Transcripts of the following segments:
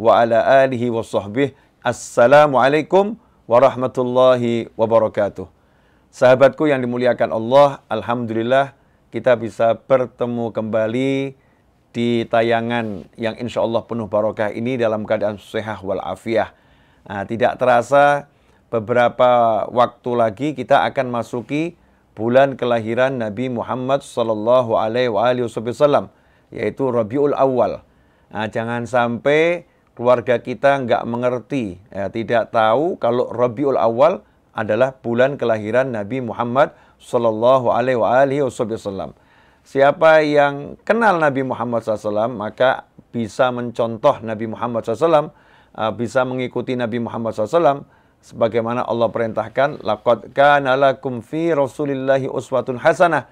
wa ala alihi wa sahbihi. Assalamualaikum warahmatullahi wabarakatuh. Sahabatku yang dimuliakan Allah, Alhamdulillah kita bisa bertemu kembali di tayangan yang insya Allah penuh barokah ini dalam keadaan sehat walafiah. Nah, tidak terasa beberapa waktu lagi kita akan masuki bulan kelahiran Nabi Muhammad Sallallahu Alaihi Wasallam yaitu Rabiul Awal. Nah, jangan sampai keluarga kita nggak mengerti, ya, tidak tahu kalau Rabiul Awal adalah bulan kelahiran Nabi Muhammad Sallallahu Alaihi Wasallam. Siapa yang kenal Nabi Muhammad SAW maka bisa mencontoh Nabi Muhammad SAW, uh, bisa mengikuti Nabi Muhammad SAW, sebagaimana Allah perintahkan, laqad kana lakum fi Rasulillahi uswatun hasanah.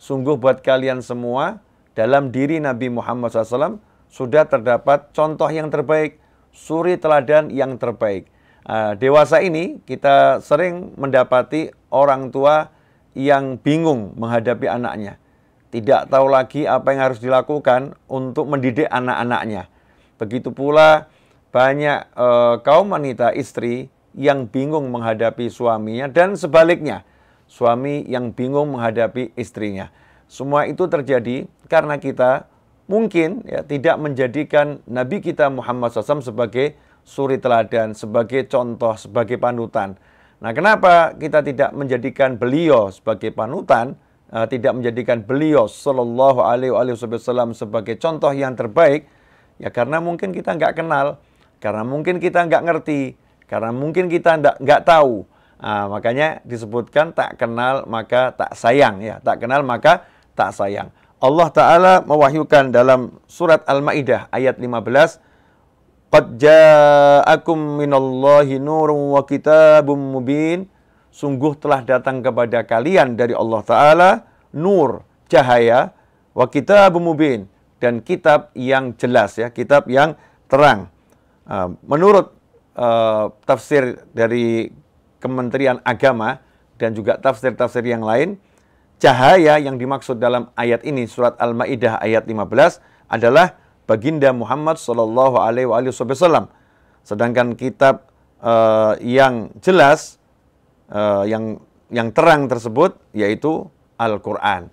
Sungguh buat kalian semua dalam diri Nabi Muhammad SAW sudah terdapat contoh yang terbaik, suri teladan yang terbaik. Ah, dewasa ini kita sering mendapati orang tua yang bingung menghadapi anaknya. Tidak tahu lagi apa yang harus dilakukan untuk mendidik anak-anaknya. Begitu pula banyak eh, kaum wanita istri yang bingung menghadapi suaminya dan sebaliknya suami yang bingung menghadapi istrinya. Semua itu terjadi karena kita mungkin ya, tidak menjadikan Nabi kita Muhammad SAW sebagai suri teladan, sebagai contoh, sebagai panutan. Nah, kenapa kita tidak menjadikan beliau sebagai panutan, uh, tidak menjadikan beliau Shallallahu Alaihi Wasallam sebagai contoh yang terbaik? Ya karena mungkin kita nggak kenal, karena mungkin kita nggak ngerti, karena mungkin kita nggak nggak tahu. Nah, makanya disebutkan tak kenal maka tak sayang ya, tak kenal maka tak sayang. Allah Ta'ala mewahyukan dalam surat Al-Ma'idah ayat 15, Qad ja'akum minallahi nurun wa kitabun mubin. Sungguh telah datang kepada kalian dari Allah Ta'ala nur, cahaya, wa kitabun mubin. Dan kitab yang jelas ya, kitab yang terang. Ah, menurut ah, tafsir dari Kementerian Agama dan juga tafsir-tafsir yang lain, cahaya yang dimaksud dalam ayat ini surat Al-Maidah ayat 15 adalah baginda Muhammad saw alaihi wasallam. Sedangkan kitab uh, yang jelas uh, yang yang terang tersebut yaitu Al-Qur'an.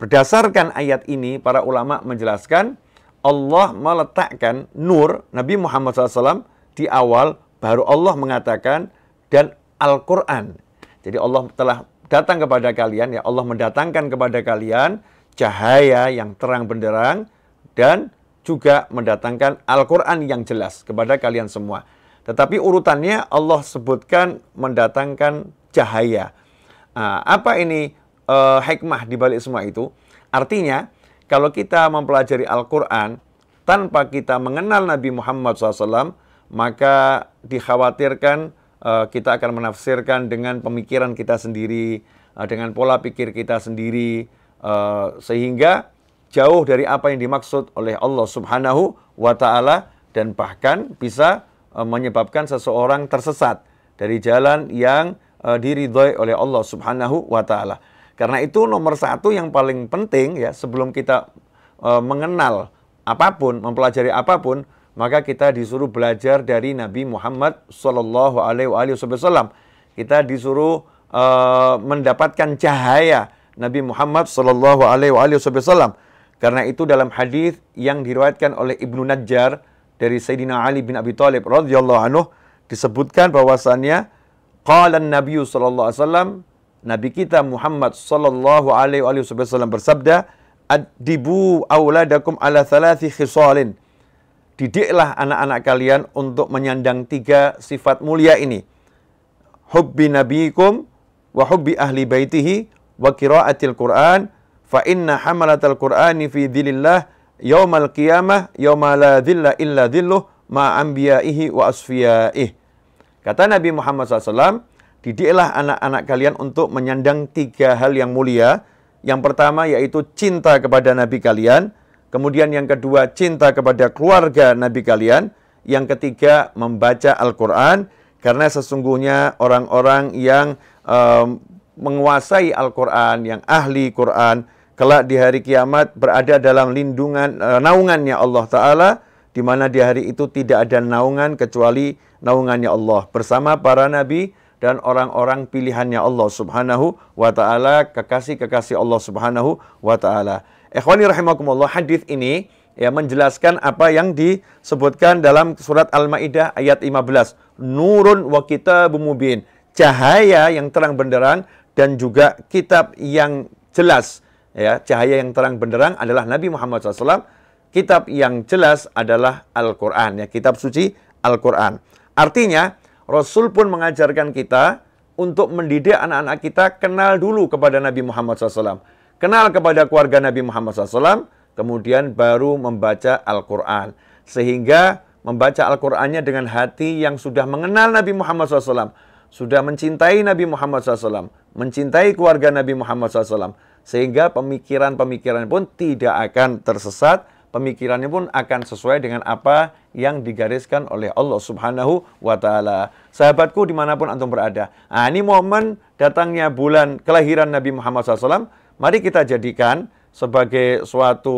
Berdasarkan ayat ini para ulama menjelaskan Allah meletakkan nur Nabi Muhammad SAW di awal baru Allah mengatakan dan Al-Quran. Jadi Allah telah datang kepada kalian ya Allah mendatangkan kepada kalian cahaya yang terang benderang dan juga mendatangkan Al-Qur'an yang jelas kepada kalian semua. Tetapi urutannya Allah sebutkan mendatangkan cahaya. Nah, apa ini e, hikmah di balik semua itu? Artinya, kalau kita mempelajari Al-Quran tanpa kita mengenal Nabi Muhammad SAW, maka dikhawatirkan Eh, kita akan menafsirkan dengan pemikiran kita sendiri, eh, dengan pola pikir kita sendiri, eh, sehingga jauh dari apa yang dimaksud oleh Allah Subhanahu wa taala dan bahkan bisa menyebabkan seseorang tersesat dari jalan yang uh, diridhoi oleh Allah Subhanahu wa taala. Karena itu nomor satu yang paling penting ya sebelum kita mengenal apapun, mempelajari apapun, maka kita disuruh belajar dari Nabi Muhammad Shallallahu Alaihi Wasallam. Kita disuruh uh, mendapatkan cahaya Nabi Muhammad Shallallahu Alaihi Wasallam. Karena itu dalam hadis yang diriwayatkan oleh Ibnu Najjar dari Sayyidina Ali bin Abi Thalib radhiyallahu anhu disebutkan bahwasannya qala Nabi sallallahu alaihi wasallam Nabi kita Muhammad sallallahu alaihi wasallam bersabda adibu auladakum ala thalathi khisalin didiklah anak-anak kalian untuk menyandang tiga sifat mulia ini. Hubbi nabiyikum wa hubbi ahli baitihi wa qiraatil Qur'an fa inna hamalatal Qur'ani fi dhilillah yaumal qiyamah yauma la dhilla illa dhilluh ma anbiya'ihi wa asfiya'ih. Kata Nabi Muhammad SAW, didiklah anak-anak kalian untuk menyandang tiga hal yang mulia. Yang pertama yaitu cinta kepada Nabi kalian, Kemudian yang kedua cinta kepada keluarga Nabi kalian. Yang ketiga membaca Al-Quran. Karena sesungguhnya orang-orang yang um, menguasai Al-Quran, yang ahli Quran, kelak di hari kiamat berada dalam lindungan uh, naungannya Allah Ta'ala, di mana di hari itu tidak ada naungan kecuali naungannya Allah. Bersama para nabi dan orang-orang pilihannya Allah Subhanahu wa Ta'ala, kekasih-kekasih Allah Subhanahu wa Ta'ala. Ikhwani rahimakumullah, hadis ini ya menjelaskan apa yang disebutkan dalam surat Al-Maidah ayat 15. Nurun wa kitabum mubin. Cahaya yang terang benderang dan juga kitab yang jelas. Ya, cahaya yang terang benderang adalah Nabi Muhammad SAW. Kitab yang jelas adalah Al-Quran, ya, kitab suci Al-Quran. Artinya, Rasul pun mengajarkan kita untuk mendidik anak-anak kita kenal dulu kepada Nabi Muhammad SAW kenal kepada keluarga Nabi Muhammad SAW, kemudian baru membaca Al-Quran. Sehingga membaca Al-Qurannya dengan hati yang sudah mengenal Nabi Muhammad SAW, sudah mencintai Nabi Muhammad SAW, mencintai keluarga Nabi Muhammad SAW, sehingga pemikiran-pemikiran pun tidak akan tersesat, pemikirannya pun akan sesuai dengan apa yang digariskan oleh Allah Subhanahu wa taala. Sahabatku dimanapun antum berada. Nah, ini momen datangnya bulan kelahiran Nabi Muhammad SAW Mari kita jadikan sebagai suatu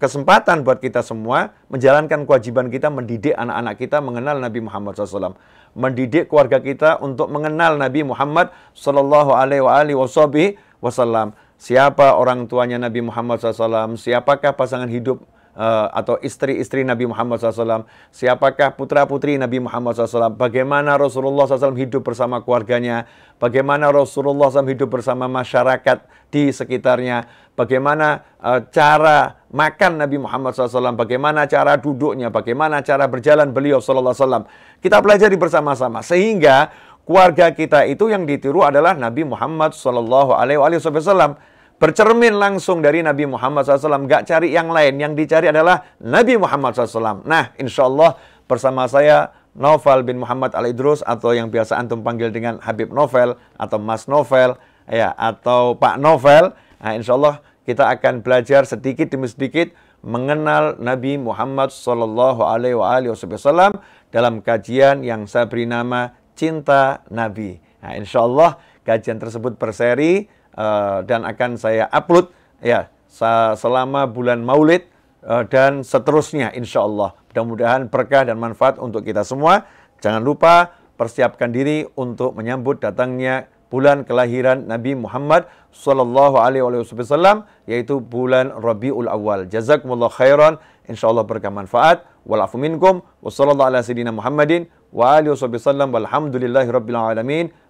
kesempatan buat kita semua menjalankan kewajiban kita mendidik anak-anak kita mengenal Nabi Muhammad SAW. Mendidik keluarga kita untuk mengenal Nabi Muhammad Sallallahu Alaihi Wasallam. Siapa orang tuanya Nabi Muhammad SAW? Siapakah pasangan hidup Eh, atau istri-istri Nabi Muhammad SAW, siapakah putra-putri Nabi Muhammad SAW, bagaimana Rasulullah SAW hidup bersama keluarganya, bagaimana Rasulullah SAW hidup bersama masyarakat di sekitarnya, bagaimana uh, cara makan Nabi Muhammad SAW, bagaimana cara duduknya, bagaimana cara berjalan beliau SAW. Kita pelajari bersama-sama sehingga keluarga kita itu yang ditiru adalah Nabi Muhammad SAW bercermin langsung dari Nabi Muhammad SAW. Gak cari yang lain, yang dicari adalah Nabi Muhammad SAW. Nah, insya Allah bersama saya Novel bin Muhammad Al Idrus atau yang biasa antum panggil dengan Habib Novel atau Mas Novel ya atau Pak Novel. Nah, insya Allah kita akan belajar sedikit demi sedikit mengenal Nabi Muhammad Sallallahu Alaihi Wasallam dalam kajian yang saya beri nama Cinta Nabi. Nah, insya Allah kajian tersebut berseri Eh, dan akan saya upload ya selama bulan Maulid eh, dan seterusnya insya Allah. Mudah-mudahan berkah dan manfaat untuk kita semua. Jangan lupa persiapkan diri untuk menyambut datangnya bulan kelahiran Nabi Muhammad sallallahu alaihi wasallam yaitu bulan Rabiul Awal. Jazakumullah khairan, Insya Allah berkah manfaat. wassalamualaikum warahmatullahi minkum wa wa alihi rabbil alamin.